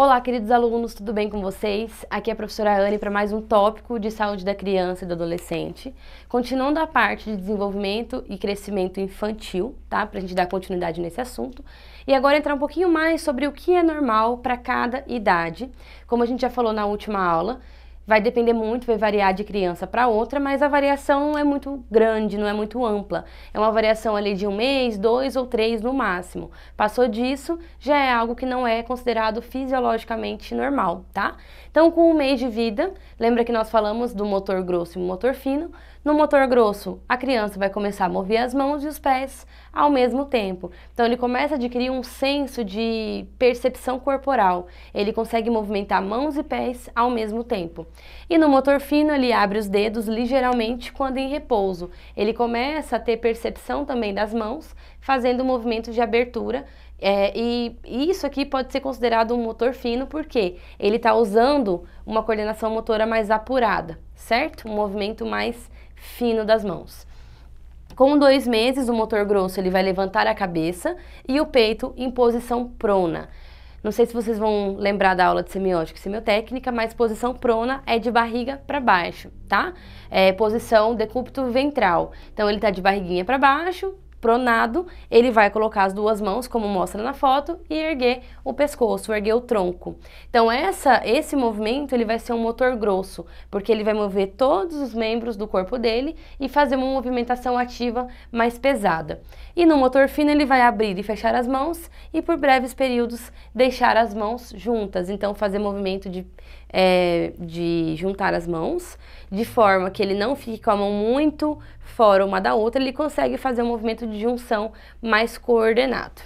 Olá, queridos alunos, tudo bem com vocês? Aqui é a professora Anne para mais um tópico de saúde da criança e do adolescente. Continuando a parte de desenvolvimento e crescimento infantil, tá? Para a gente dar continuidade nesse assunto. E agora entrar um pouquinho mais sobre o que é normal para cada idade. Como a gente já falou na última aula, vai depender muito, vai variar de criança para outra, mas a variação é muito grande, não é muito ampla. É uma variação ali de um mês, dois ou três no máximo. Passou disso, já é algo que não é considerado fisiologicamente normal, tá? Então, com um mês de vida, lembra que nós falamos do motor grosso e motor fino. No motor grosso, a criança vai começar a mover as mãos e os pés ao mesmo tempo. Então, ele começa a adquirir um senso de percepção corporal. Ele consegue movimentar mãos e pés ao mesmo tempo. E no motor fino, ele abre os dedos ligeiramente quando em repouso. Ele começa a ter percepção também das mãos, fazendo movimentos um movimento de abertura. É, e, e, isso aqui pode ser considerado um motor fino porque ele está usando uma coordenação motora mais apurada, certo? Um movimento mais fino das mãos. Com dois meses, o motor grosso ele vai levantar a cabeça e o peito em posição prona. Não sei se vocês vão lembrar da aula de semiótica e semiotécnica, mas posição prona é de barriga para baixo, tá? É posição decúbito ventral. Então ele está de barriguinha para baixo, pronado, ele vai colocar as duas mãos, como mostra na foto, e erguer o pescoço, erguer o tronco. Então essa, esse movimento ele vai ser um motor grosso, porque ele vai mover todos os membros do corpo dele e fazer uma movimentação ativa mais pesada. E no motor fino ele vai abrir e fechar as mãos e por breves períodos deixar as mãos juntas, então fazer movimento de, é, de juntar as mãos, de forma que ele não fique com a mão muito fora uma da outra, ele consegue fazer um movimento de junção mais coordenado.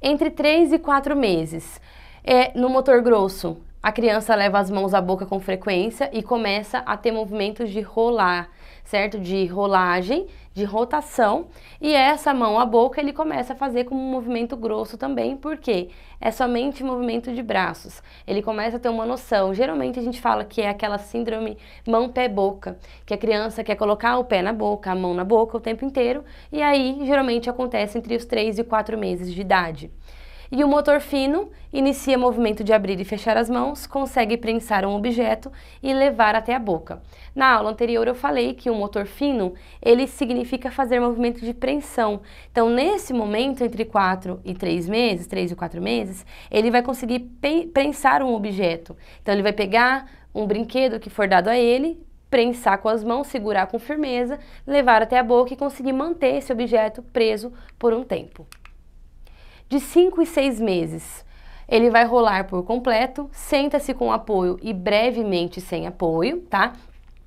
Entre 3 e 4 meses. É, no motor grosso, a criança leva as mãos à boca com frequência e começa a ter movimentos de rolar, certo? De rolagem, de rotação. E essa mão à boca ele começa a fazer como um movimento grosso também, porque é somente movimento de braços. Ele começa a ter uma noção. Geralmente a gente fala que é aquela síndrome mão-pé-boca, que a criança quer colocar o pé na boca, a mão na boca o tempo inteiro, e aí geralmente acontece entre os 3 e 4 meses de idade. E o motor fino inicia movimento de abrir e fechar as mãos, consegue prensar um objeto e levar até a boca. Na aula anterior eu falei que o motor fino, ele significa fazer movimento de prensão. Então, nesse momento, entre 4 e 3 meses, 3 e 4 meses, ele vai conseguir prensar um objeto. Então, ele vai pegar um brinquedo que for dado a ele, prensar com as mãos, segurar com firmeza, levar até a boca e conseguir manter esse objeto preso por um tempo de 5 e 6 meses. Ele vai rolar por completo, senta-se com apoio e brevemente sem apoio, tá?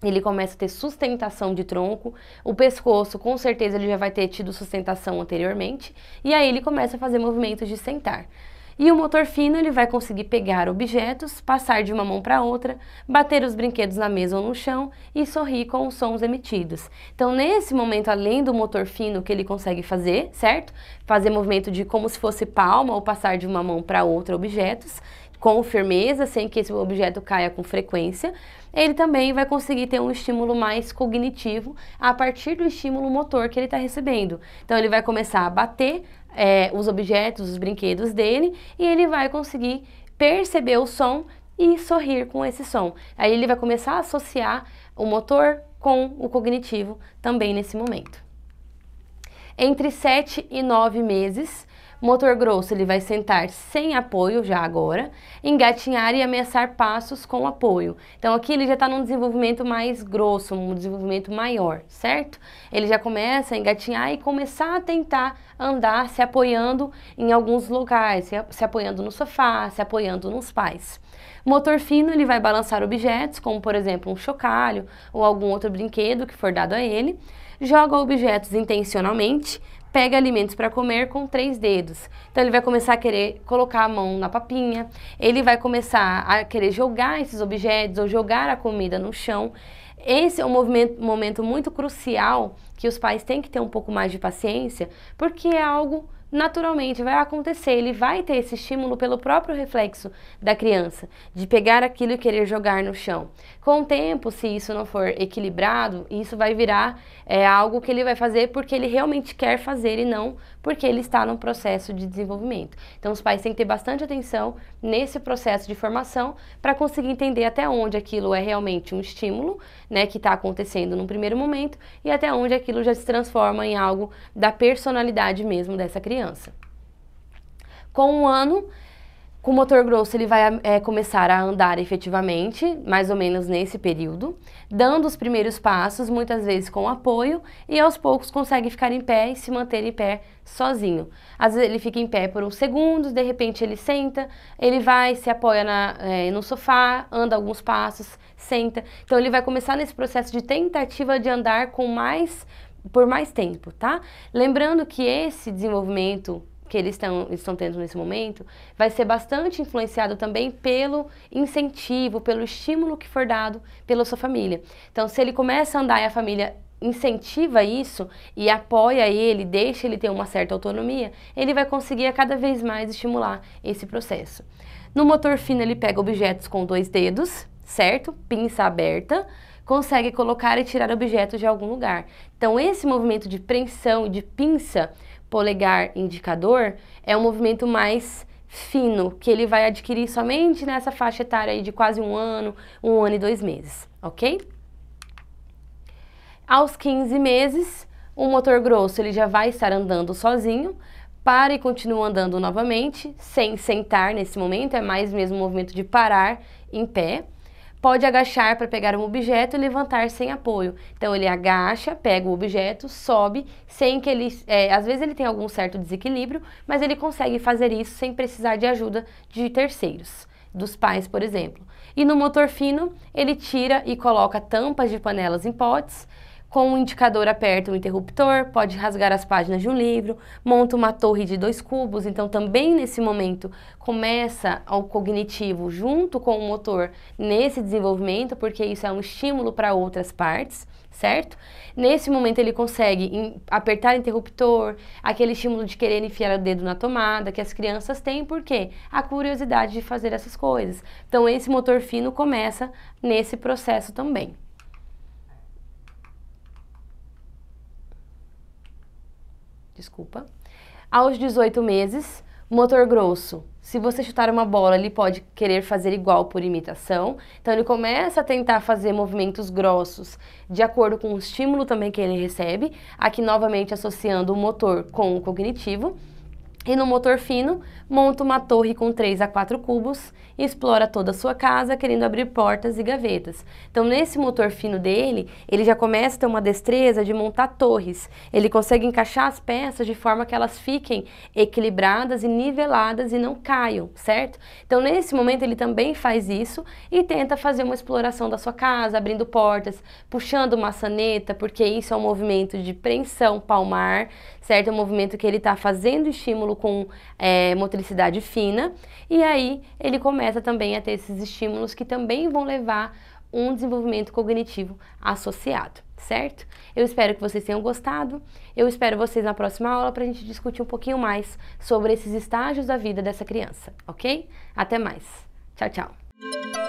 ele começa a ter sustentação de tronco, o pescoço, com certeza, ele já vai ter tido sustentação anteriormente, e aí ele começa a fazer movimentos de sentar. E o motor fino ele vai conseguir pegar objetos, passar de uma mão para outra, bater os brinquedos na mesa ou no chão e sorrir com os sons emitidos. Então, nesse momento, além do motor fino que ele consegue fazer, certo? Fazer movimento de como se fosse palma ou passar de uma mão para outra objetos, com firmeza, sem que esse objeto caia com frequência, ele também vai conseguir ter um estímulo mais cognitivo a partir do estímulo motor que ele está recebendo. Então, ele vai começar a bater, é, os objetos, os brinquedos dele e ele vai conseguir perceber o som e sorrir com esse som. Aí ele vai começar a associar o motor com o cognitivo também nesse momento. Entre 7 e 9 meses, motor grosso ele vai sentar sem apoio já agora, engatinhar e ameaçar passos com apoio. Então aqui ele já está num desenvolvimento mais grosso, um desenvolvimento maior, certo? Ele já começa a engatinhar e começar a tentar andar se apoiando em alguns locais, se apoiando no sofá, se apoiando nos pais. motor fino ele vai balançar objetos, como por exemplo um chocalho ou algum outro brinquedo que for dado a ele. Joga objetos intencionalmente, pega alimentos para comer com três dedos. Então ele vai começar a querer colocar a mão na papinha, ele vai começar a querer jogar esses objetos ou jogar a comida no chão. Esse é um movimento, momento muito crucial que os pais têm que ter um pouco mais de paciência, porque é algo naturalmente vai acontecer, ele vai ter esse estímulo pelo próprio reflexo da criança, de pegar aquilo e querer jogar no chão. Com o tempo, se isso não for equilibrado, isso vai virar é, algo que ele vai fazer porque ele realmente quer fazer e não porque ele está num processo de desenvolvimento. Então, os pais têm que ter bastante atenção nesse processo de formação para conseguir entender até onde aquilo é realmente um estímulo, né, que está acontecendo num primeiro momento e até onde aquilo já se transforma em algo da personalidade mesmo dessa criança criança. Com um ano, com o motor grosso, ele vai é, começar a andar efetivamente, mais ou menos nesse período, dando os primeiros passos, muitas vezes com apoio, e aos poucos consegue ficar em pé e se manter em pé sozinho. Às vezes ele fica em pé por uns segundos, de repente ele senta, ele vai, se apoia na, é, no sofá, anda alguns passos, senta. Então ele vai começar nesse processo de tentativa de andar com mais por mais tempo, tá? Lembrando que esse desenvolvimento que eles estão, estão tendo nesse momento vai ser bastante influenciado também pelo incentivo, pelo estímulo que for dado pela sua família. Então, se ele começa a andar e a família incentiva isso e apoia ele, deixa ele ter uma certa autonomia, ele vai conseguir a cada vez mais estimular esse processo. No motor fino, ele pega objetos com dois dedos, certo? Pinça aberta consegue colocar e tirar objetos de algum lugar. Então, esse movimento de preensão e de pinça, polegar, indicador, é um movimento mais fino, que ele vai adquirir somente nessa faixa etária aí de quase um ano, um ano e dois meses, ok? Aos 15 meses, o motor grosso ele já vai estar andando sozinho, para e continua andando novamente, sem sentar nesse momento, é mais mesmo um movimento de parar em pé. Pode agachar para pegar um objeto e levantar sem apoio. Então ele agacha, pega o objeto, sobe, sem que ele. É, às vezes ele tem algum certo desequilíbrio, mas ele consegue fazer isso sem precisar de ajuda de terceiros, dos pais, por exemplo. E no motor fino, ele tira e coloca tampas de panelas em potes com um indicador aperta o um interruptor, pode rasgar as páginas de um livro, monta uma torre de dois cubos, então também nesse momento começa o cognitivo junto com o motor nesse desenvolvimento, porque isso é um estímulo para outras partes, certo? Nesse momento ele consegue apertar o interruptor, aquele estímulo de querer enfiar o dedo na tomada que as crianças têm, porque a curiosidade de fazer essas coisas. Então esse motor fino começa nesse processo também. desculpa. Aos 18 meses, motor grosso. Se você chutar uma bola, ele pode querer fazer igual por imitação. Então ele começa a tentar fazer movimentos grossos de acordo com o estímulo também que ele recebe, aqui novamente associando o motor com o cognitivo. E no motor fino, monta uma torre com 3 a 4 cubos e explora toda a sua casa, querendo abrir portas e gavetas. Então, nesse motor fino dele, ele já começa a ter uma destreza de montar torres. Ele consegue encaixar as peças de forma que elas fiquem equilibradas e niveladas e não caiam, certo? Então, nesse momento, ele também faz isso e tenta fazer uma exploração da sua casa, abrindo portas, puxando maçaneta, porque isso é um movimento de preensão palmar, certo? É um movimento que ele está fazendo estímulo com é, motricidade fina, e aí ele começa também a ter esses estímulos que também vão levar um desenvolvimento cognitivo associado, certo? Eu espero que vocês tenham gostado. Eu espero vocês na próxima aula para a gente discutir um pouquinho mais sobre esses estágios da vida dessa criança, ok? Até mais. Tchau, tchau.